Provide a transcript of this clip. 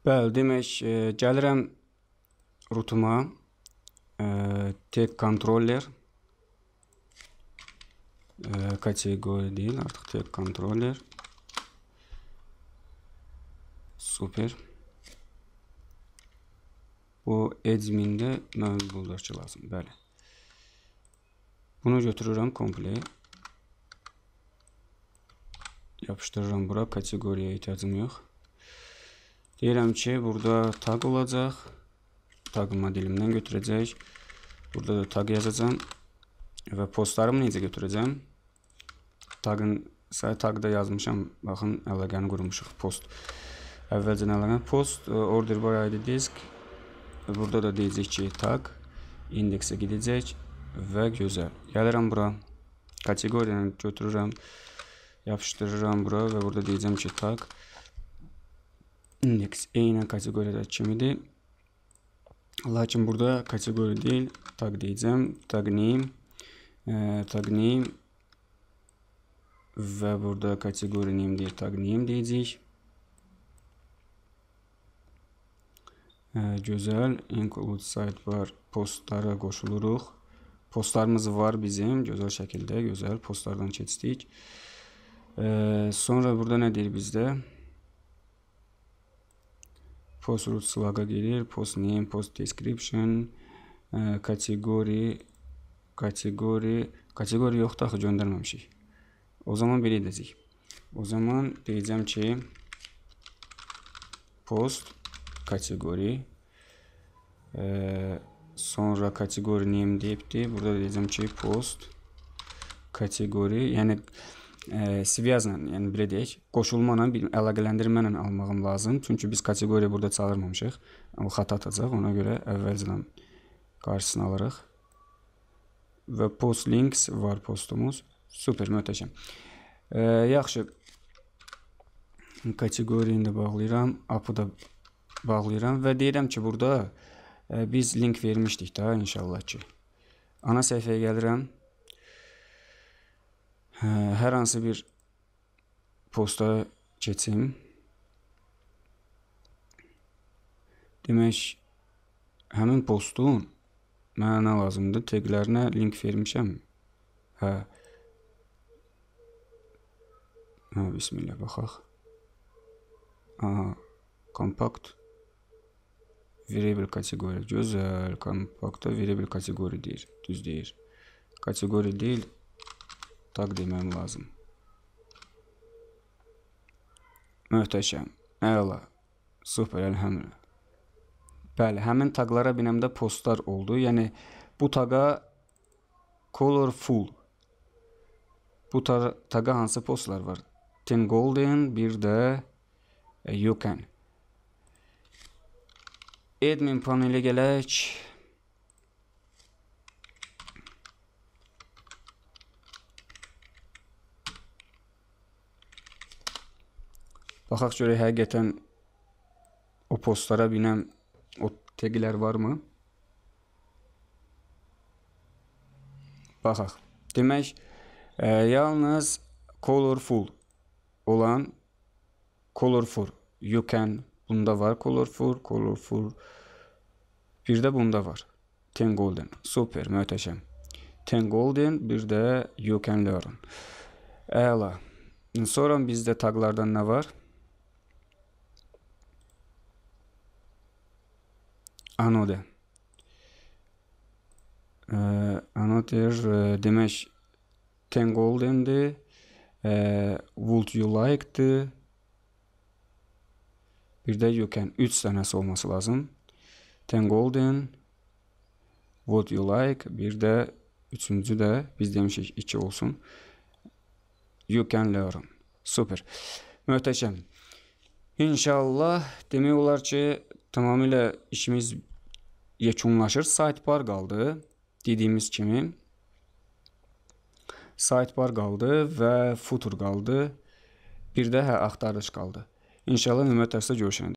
Bəli, demək, e, gəlirəm rutuma. E, tek kontroller e, kategori deyil, artıq tek kontroller. Super. Bu admin-də mövcuddur ki, lazım. Bəli. Bunu götürürəm komple. Yapışdırıram bura, kategoriyaya ehtiyacım yox. Deyirəm ki, burada tag olacaq. Tag modelimdən götürəcək. Burada da tag yazacağam. Və postlarımı necə götürəcəm? Tagın, say tagda yazmışam. Baxın, əlaqəni qurmuşuq. Post. Əvvəlcən əlaqəni post, order by id disk. Burada da deyəcək ki, tag. İndeksə gedəcək və gözəl. Gəlirəm bura. Kateqoriyanı götürürəm. Yapışdırıram bura və burada deyəcəm ki, tag. Tag indeks eynən kateqoriyada kimidir. Lakin burada kateqori deyil, tag deyəcəm. Tag name, e, tag name və burada kateqori name deyil, tag name deyəcəyik. E, gözəl, include sidebar postlara qoşuluruq. Postlarımız var bizim, gözəl şəkildə, gözəl postlardan keçdik. E, sonra burada nə deyir bizdə? post root slug-a gelir. Post name, post description, e, kategori, kategori, kategori yoxdur axı göndərməmişik. O zaman belə edəcək. O zaman deyəcəm ki post kategori e, sonra kategori name deyibdi. Burada deyəcəm ki post kategori, yəni kategori ə, sviyazla, yəni belə deyək, qoşulmana, bir əlaqələndirmə ilə almağım lazım. Çünki biz kateqoriya burada çağırmamışıq. O xəta atacaq. Ona görə əvvəlcədən qarşısını alırıq. Və post links var postumuz. Super, möhtəşəm. Ə, yaxşı. Kateqoriyayı da bağlayıram, apı da bağlayıram və deyirəm ki, burada ə, e, biz link vermişdik də inşallah ki. Ana səhifəyə gəlirəm hər hansı bir posta keçim. Demək, həmin postun mənə nə lazımdır? Teqlərinə link vermişəm. Hə. Hə, bismillah baxaq. Aha, kompakt variable kateqoriya. Gözəl, kompaktda variable kateqoriya deyir. Düz deyir. Kateqoriya deyil, tak demem lazım. Möhteşem. Eyvallah. Süper elhamdülillah. Bəli, həmin taqlara binəmdə postlar oldu. Yəni bu taqa colorful bu ta taqa hansı postlar var? Ten Golden, bir də e, You Can. Admin paneli gələk. Baxaq görək həqiqətən o postlara binən o teglər varmı? Baxaq. Demək, e, yalnız colorful olan colorful you can bunda var colorful, colorful bir de bunda var. Ten golden. Super, möhtəşəm. Ten golden bir de you can learn. Əla. Sonra bizdə taglardan nə var? anode. Ee, er, e, another e, demek ten goldendi. E, would you like'dı. Bir de you can 3 tanesi olması lazım. Ten golden. Would you like. Bir de üçüncü de biz demişik 2 olsun. You can learn. Super. Möhtəşəm. İnşallah demiyorlar ki, tamamıyla işimiz yekunlaşır. Sidebar qaldı. Dediyimiz kimi sidebar qaldı və footer qaldı. Bir də hə axtarış qaldı. İnşallah növbəti dərsdə görüşənədək.